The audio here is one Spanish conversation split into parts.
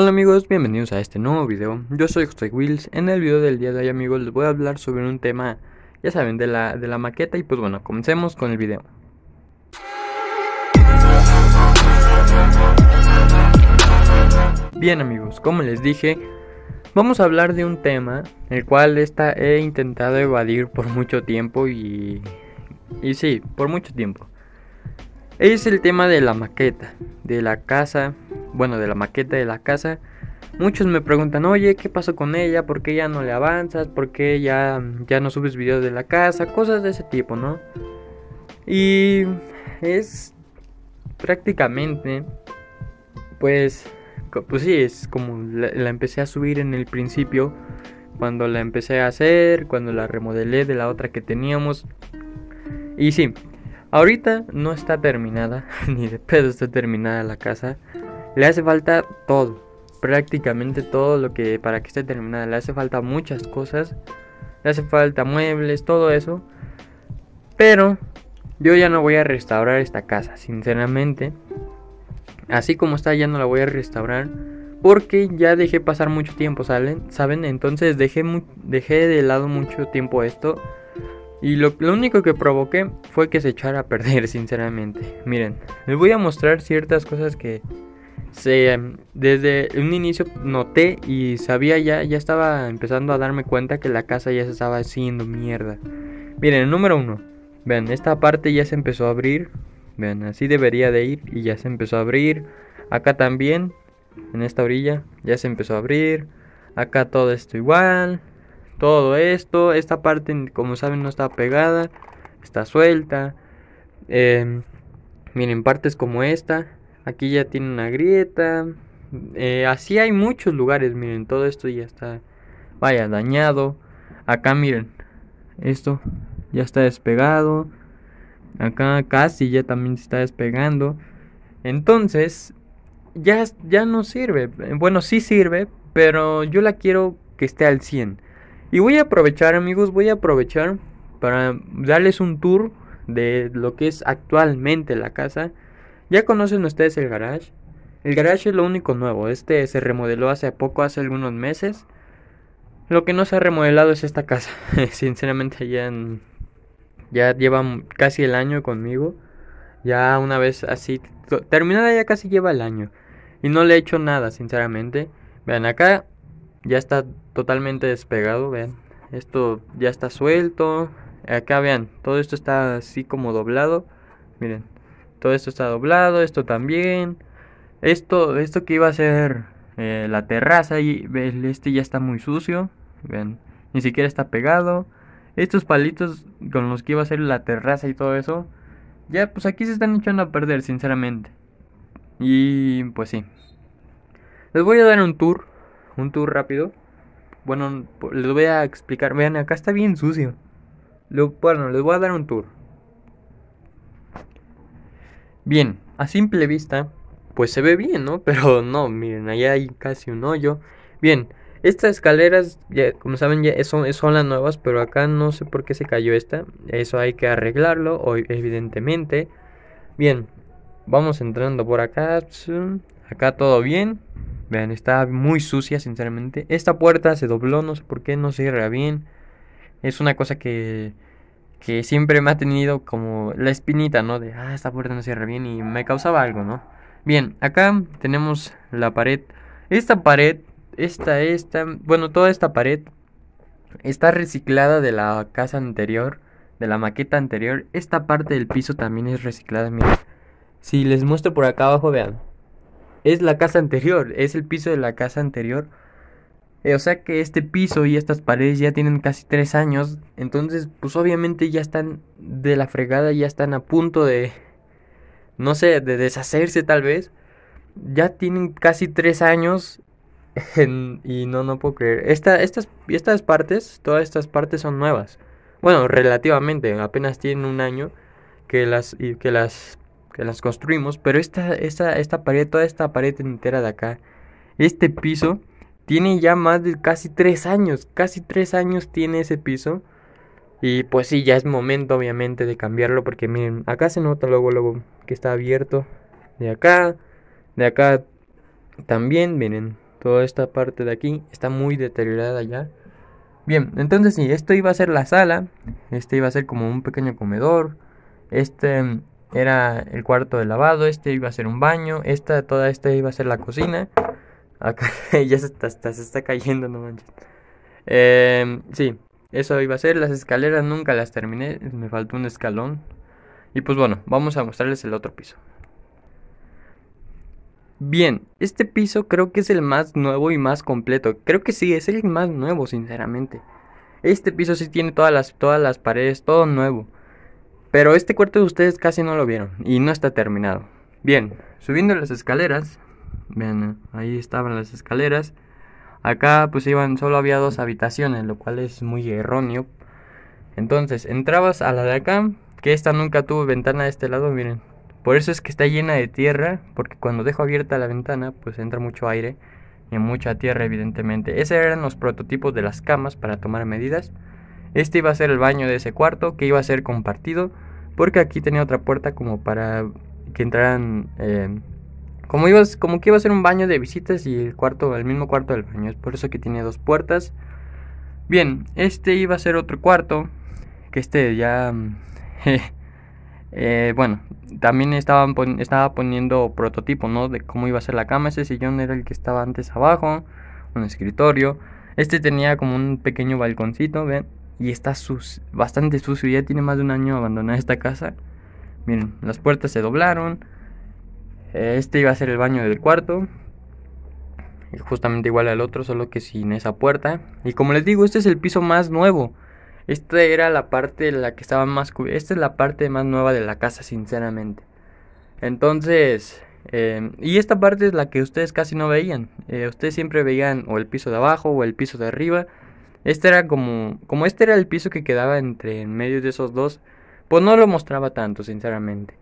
Hola amigos, bienvenidos a este nuevo video, yo soy José Wills, en el video del día de hoy amigos les voy a hablar sobre un tema, ya saben, de la, de la maqueta y pues bueno, comencemos con el video. Bien amigos, como les dije, vamos a hablar de un tema el cual esta he intentado evadir por mucho tiempo y... y sí, por mucho tiempo. Es el tema de la maqueta, de la casa bueno, de la maqueta de la casa, muchos me preguntan, oye, ¿qué pasó con ella? ¿Por qué ya no le avanzas? ¿Por qué ya, ya no subes videos de la casa? Cosas de ese tipo, ¿no? Y es prácticamente, pues, pues sí, es como la, la empecé a subir en el principio, cuando la empecé a hacer, cuando la remodelé de la otra que teníamos. Y sí, Ahorita no está terminada, ni de pedo está terminada la casa. Le hace falta todo, prácticamente todo lo que para que esté terminada. Le hace falta muchas cosas, le hace falta muebles, todo eso. Pero yo ya no voy a restaurar esta casa, sinceramente. Así como está, ya no la voy a restaurar. Porque ya dejé pasar mucho tiempo, ¿saben? Entonces dejé, dejé de lado mucho tiempo esto. Y lo, lo, único que provoqué fue que se echara a perder, sinceramente. Miren, les voy a mostrar ciertas cosas que, se, desde un inicio noté y sabía ya, ya estaba empezando a darme cuenta que la casa ya se estaba haciendo mierda. Miren, el número uno, vean, esta parte ya se empezó a abrir, vean, así debería de ir y ya se empezó a abrir. Acá también, en esta orilla, ya se empezó a abrir. Acá todo esto igual, todo esto, esta parte como saben no está pegada, está suelta. Em, miren, partes como esta, Aquí ya tiene una grieta. Eh, así hay muchos lugares, miren, todo esto ya está, vaya, dañado. Acá miren, esto ya está despegado. Acá casi ya también se está despegando. Entonces, ya, ya no sirve. Bueno, sí sirve, pero yo la quiero que esté al 100. Y voy a aprovechar, amigos, voy a aprovechar para darles un tour de lo que es actualmente la casa ¿Ya conocen ustedes el garage? El garage es lo único nuevo, este se remodeló hace poco, hace algunos meses. Lo que no se ha remodelado es esta casa. Sinceramente ya, ya lleva casi el año conmigo. Ya una vez así terminada ya casi lleva el año. Y no le he hecho nada, sinceramente. Vean, acá ya está totalmente despegado, vean. Esto ya está suelto. Acá vean, todo esto está así como doblado. Miren, todo esto está doblado, esto también. Esto, esto que iba a ser eh, la terraza, y este ya está muy sucio. ven, ni siquiera está pegado. Estos palitos con los que iba a ser la terraza y todo eso, ya pues aquí se están echando a perder, sinceramente. Y pues sí. Les voy a dar un tour, un tour rápido. Bueno, les voy a explicar. Vean, acá está bien sucio. bueno, les voy a dar un tour. Bien, a simple vista, pues se ve bien, ¿no? Pero no, miren, allá hay casi un hoyo. Bien, estas escaleras, como saben, ya son, son, las nuevas, pero acá no sé por qué se cayó esta. Eso hay que arreglarlo, evidentemente. Bien, vamos entrando por acá. Acá todo bien. Vean, está muy sucia, sinceramente. Esta puerta se dobló, no sé por qué, no cierra bien. Es una cosa que que siempre me ha tenido como la espinita, ¿no? De, ah, esta puerta no cierra bien y me causaba algo, ¿no? Bien, acá tenemos la pared. Esta pared, esta, esta, bueno, toda esta pared está reciclada de la casa anterior, de la maqueta anterior. Esta parte del piso también es reciclada, miren. Si les muestro por acá abajo, vean. Es la casa anterior, es el piso de la casa anterior eh, o sea que este piso y estas paredes ya tienen casi tres años. Entonces, pues obviamente ya están de la fregada, ya están a punto de, no sé, de deshacerse tal vez. Ya tienen casi tres años y no, no puedo creer. estas, estas partes, todas estas partes son nuevas. Bueno, relativamente, apenas tienen un año que las, que las, que las construimos, pero esta, esta, esta pared, toda esta pared entera de acá, este piso tiene ya más de casi tres años, casi tres años tiene ese piso. Y pues sí, ya es momento obviamente de cambiarlo porque miren, acá se nota luego, que está abierto. De acá, de acá también, miren, toda esta parte de aquí está muy deteriorada ya. Bien, entonces sí, esto iba a ser la sala, este iba a ser como un pequeño comedor, este era el cuarto de lavado, este iba a ser un baño, esta, toda esta iba a ser la cocina Acá ya se está, cayendo, no manches. Em, sí, eso iba a ser. Las escaleras nunca las terminé. Me faltó un escalón. Y pues bueno, vamos a mostrarles el otro piso. Bien, este piso creo que es el más nuevo y más completo. Creo que sí, es el más nuevo, sinceramente. Este piso sí tiene todas todas las paredes, todo nuevo. Pero este cuarto de ustedes casi no lo vieron y no está terminado. Bien, subiendo las escaleras, Vean, ahí estaban las escaleras. Acá pues iban, solo había dos habitaciones, lo cual es muy erróneo. Entonces, entrabas a la de acá, que esta nunca tuvo ventana de este lado, miren. Por eso es que está llena de tierra, porque cuando dejo abierta la ventana, pues entra mucho aire y mucha tierra, evidentemente. Esos eran los prototipos de las camas para tomar medidas. Este iba a ser el baño de ese cuarto, que iba a ser compartido, porque aquí tenía otra puerta como para que entraran... Eh, como, ibas, como que iba a ser un baño de visitas y el cuarto, el mismo cuarto del baño, es por eso que tiene dos puertas. Bien, este iba a ser otro cuarto, que este ya... Mm, eh, eh, bueno, también estaban estaba poniendo prototipo, ¿no? De cómo iba a ser la cama. Ese sillón era el que estaba antes abajo, un escritorio. Este tenía como un pequeño balconcito, ¿ven? Y está sus bastante sucio, ya tiene más de un año abandonada esta casa. Miren, las puertas se doblaron, eh, este iba a ser el baño del cuarto, justamente igual al otro, solo que sin esa puerta. Y como les digo, este es el piso más nuevo. Esta era la parte la que estaba más Esta es la parte más nueva de la casa, sinceramente. Entonces, em, y esta parte es la que ustedes casi no veían. Eh, ustedes siempre veían o el piso de abajo o el piso de arriba. Este era como, como este era el piso que quedaba entre en medio de esos dos, pues no lo mostraba tanto, sinceramente.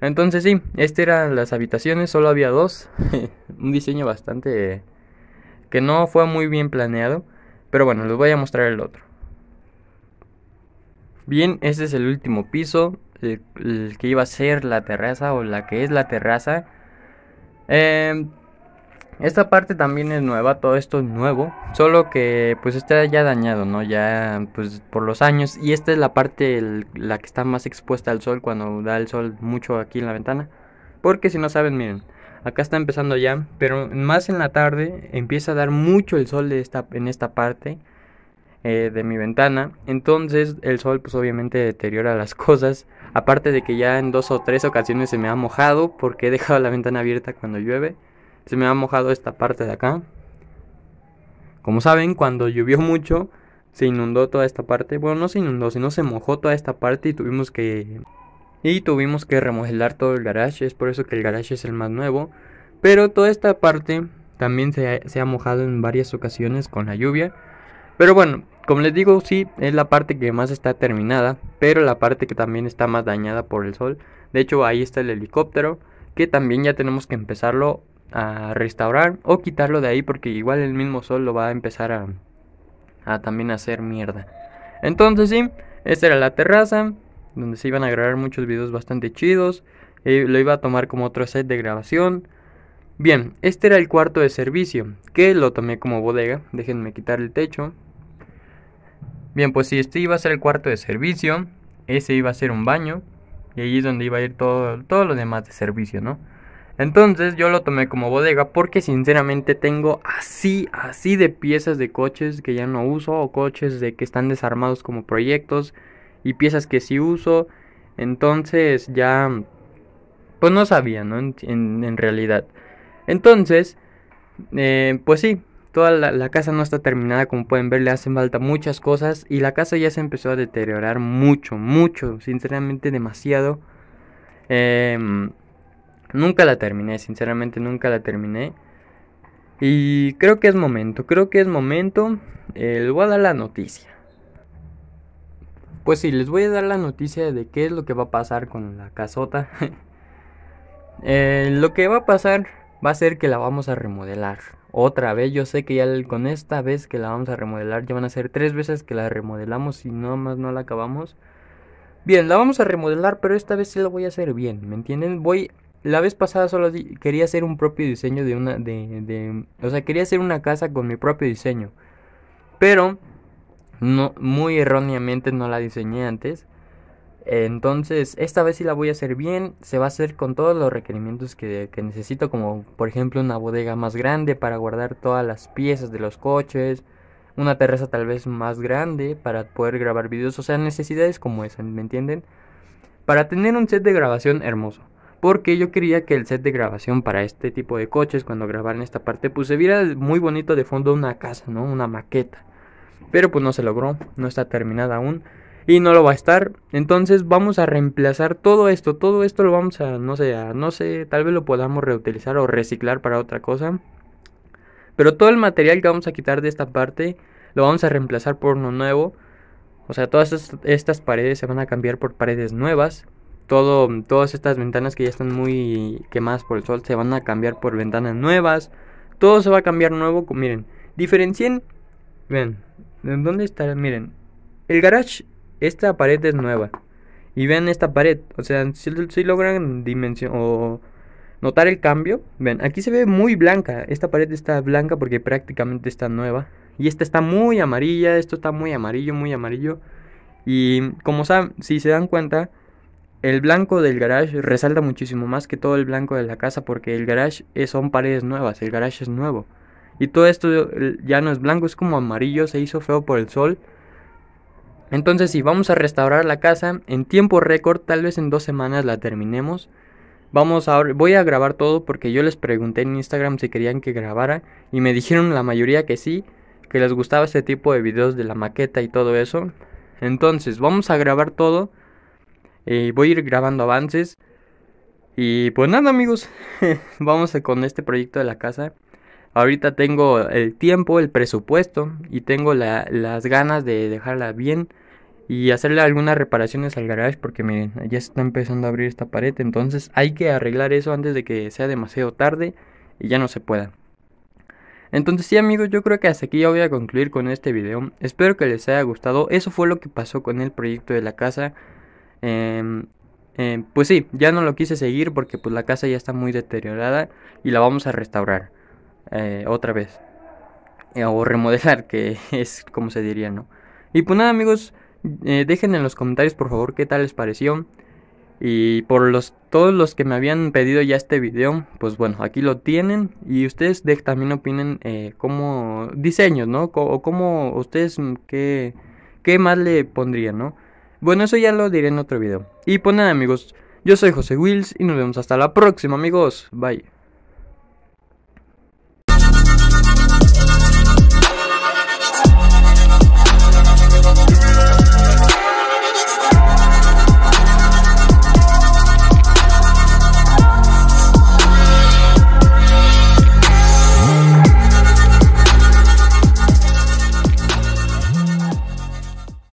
Entonces sí, estas eran las habitaciones, solo había dos. un diseño bastante que no fue muy bien planeado, pero bueno, les voy a mostrar el otro. Bien, este es el último piso, el, el que iba a ser la terraza o la que es la terraza. Eh, esta parte también es nueva, todo esto es nuevo, solo que pues está ya dañado, ¿no? Ya pues por los años y esta es la parte la que está más expuesta al sol cuando da el sol mucho aquí en la ventana, porque si no saben, miren, acá está empezando ya, pero más en la tarde empieza a dar mucho el sol de esta, en esta parte eh, de mi ventana, entonces el sol pues obviamente deteriora las cosas, aparte de que ya en dos o tres ocasiones se me ha mojado porque he dejado la ventana abierta cuando llueve se me ha mojado esta parte de acá. Como saben, cuando llovió mucho, se inundó toda esta parte. Bueno, no se inundó, sino se mojó toda esta parte y tuvimos que... Y tuvimos que remodelar todo el garage, es por eso que el garage es el más nuevo. Pero toda esta parte también se ha, se ha mojado en varias ocasiones con la lluvia. Pero bueno, como les digo, sí, es la parte que más está terminada, pero la parte que también está más dañada por el sol. De hecho, ahí está el helicóptero, que también ya tenemos que empezarlo a restaurar o quitarlo de ahí porque igual el mismo sol lo va a empezar a, a también hacer mierda. Entonces sí, esta era la terraza donde se iban a grabar muchos videos bastante chidos. lo iba a tomar como otro set de grabación. Bien, este era el cuarto de servicio, que lo tomé como bodega. Déjenme quitar el techo. Bien, pues si este iba a ser el cuarto de servicio, ese iba a ser un baño, y allí es donde iba a ir todo, todo lo demás de servicio, ¿no? Entonces yo lo tomé como bodega porque sinceramente tengo así, así de piezas de coches que ya no uso o coches de que están desarmados como proyectos y piezas que sí uso. Entonces ya, pues no sabía, ¿no? En, realidad. Entonces, eh, pues sí, toda la, la, casa no está terminada, como pueden ver, le hacen falta muchas cosas y la casa ya se empezó a deteriorar mucho, mucho, sinceramente demasiado. Eh, Nunca la terminé, sinceramente nunca la terminé. Y creo que es momento, creo que es momento. el eh, les voy a dar la noticia. Pues sí, les voy a dar la noticia de qué es lo que va a pasar con la casota. Eh, lo que va a pasar va a ser que la vamos a remodelar. Otra vez, yo sé que ya con esta vez que la vamos a remodelar, ya van a ser tres veces que la remodelamos y nada más no la acabamos. Bien, la vamos a remodelar, pero esta vez sí la voy a hacer bien, ¿me entienden? Voy la vez pasada solo quería hacer un propio diseño de una de, o sea quería hacer una casa con mi propio diseño pero no muy erróneamente no la diseñé antes entonces esta vez sí la voy a hacer bien se va a hacer con todos los requerimientos que, que necesito como por ejemplo una bodega más grande para guardar todas las piezas de los coches una terraza tal vez más grande para poder grabar videos o sea necesidades como esas me entienden para tener un set de grabación hermoso porque yo quería que el set de grabación para este tipo de coches, cuando grabaran esta parte, pues se viera muy bonito de fondo una casa, ¿no? Una maqueta. Pero pues no se logró, no está terminada aún y no lo va a estar. Entonces vamos a reemplazar todo esto, todo esto lo vamos a, no sé, no sé, tal vez lo podamos reutilizar o reciclar para otra cosa. Pero todo el material que vamos a quitar de esta parte lo vamos a reemplazar por uno nuevo. O sea, todas estas paredes se van a cambiar por paredes nuevas todo, todas estas ventanas que ya están muy quemadas por el sol se van a cambiar por ventanas nuevas. Todo se va a cambiar nuevo. Miren, diferencien. ven ¿dónde está? Miren, el garage, esta pared es nueva. Y ven esta pared. O sea, si, logran dimensión o notar el cambio. Ven, aquí se ve muy blanca. Esta pared está blanca porque prácticamente está nueva. Y esta está muy amarilla. Esto está muy amarillo, muy amarillo. Y como saben, si se dan cuenta, el blanco del garage resalta muchísimo más que todo el blanco de la casa porque el garage es, eh, son paredes nuevas, el garage es nuevo. Y todo esto eh, ya no es blanco, es como amarillo, se hizo feo por el sol. Entonces si vamos a restaurar la casa en tiempo récord, tal vez en dos semanas la terminemos. Vamos a, voy a grabar todo porque yo les pregunté en Instagram si querían que grabara y me dijeron la mayoría que sí, que les gustaba este tipo de videos de la maqueta y todo eso. Entonces vamos a grabar todo eh, voy a ir grabando avances. Y pues nada amigos, vamos con este proyecto de la casa. Ahorita tengo el tiempo, el presupuesto y tengo las ganas de dejarla bien y hacerle algunas reparaciones al garage porque miren, ya se está empezando a abrir esta pared. Entonces hay que arreglar eso antes de que sea demasiado tarde y ya no se pueda. Entonces sí amigos, yo creo que hasta aquí ya voy a concluir con este video. Espero que les haya gustado. Eso fue lo que pasó con el proyecto de la casa. Em, em, pues sí, ya no lo quise seguir porque pues la casa ya está muy deteriorada y la vamos a restaurar eh, otra vez. Eh, o remodelar, que es como se diría, ¿no? Y pues nada amigos, eh, dejen en los comentarios por favor qué tal les pareció. Y por los todos los que me habían pedido ya este video, pues bueno, aquí lo tienen. Y ustedes también opinen cómo diseños, ¿no? O cómo ustedes mm, qué, qué más le pondrían, ¿no? Bueno, eso ya lo diré en otro video. Y pues nada amigos, yo soy José Wills y nos vemos hasta la próxima amigos. Bye.